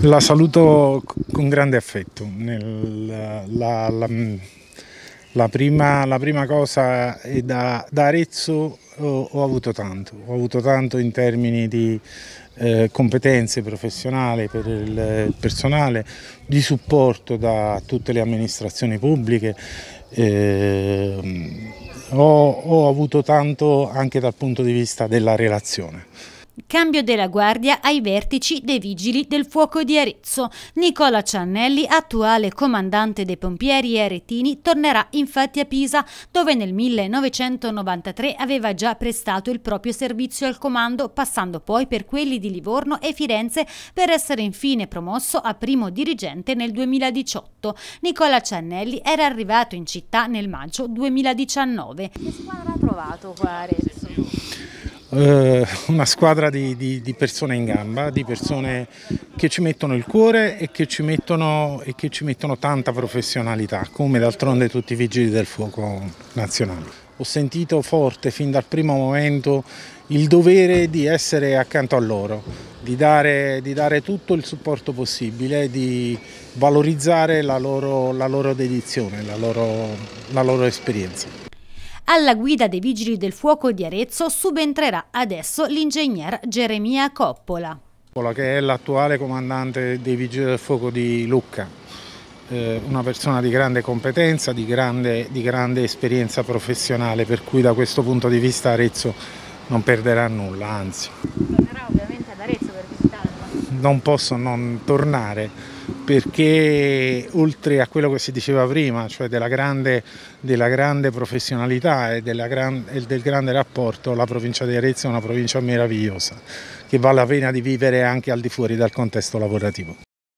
La saluto con grande affetto. Nel, la, la, la, prima, la, prima, cosa è da, da Arezzo ho, ho, avuto tanto, ho avuto tanto in termini di eh, competenze professionali per il personale, di supporto da tutte le amministrazioni pubbliche. Eh, ho, ho avuto tanto anche dal punto di vista della relazione. Cambio della guardia ai vertici dei Vigili del Fuoco di Arezzo. Nicola Ciannelli, attuale comandante dei pompieri aretini, tornerà infatti a Pisa, dove nel 1993 aveva già prestato il proprio servizio al comando, passando poi per quelli di Livorno e Firenze per essere infine promosso a primo dirigente nel 2018. Nicola Ciannelli era arrivato in città nel maggio 2019. Che squadra ha trovato qua a Arezzo? Eh, una squadra di, di, di, persone in gamba, di persone che ci mettono il cuore e che ci mettono, che ci mettono tanta professionalità, come d'altronde tutti i vigili del fuoco nazionali. Ho sentito forte fin dal primo momento il dovere di essere accanto a loro, di dare, di dare tutto il supporto possibile, di valorizzare la loro, la loro dedizione, la loro, la loro esperienza. Alla guida dei Vigili del Fuoco di Arezzo subentrerà adesso l'ingegner Geremia Coppola. Coppola Che è l'attuale comandante dei Vigili del Fuoco di Lucca, eh, una persona di grande competenza, di grande, di grande esperienza professionale, per cui da questo punto di vista Arezzo non perderà nulla, anzi. Tornerà ovviamente ad Arezzo per visitare non posso non tornare perché oltre a quello che si diceva prima, cioè della grande, della grande professionalità e, della gran, e, del grande rapporto, la provincia di Arezzo è una provincia meravigliosa che vale la pena di vivere anche al di fuori dal contesto lavorativo.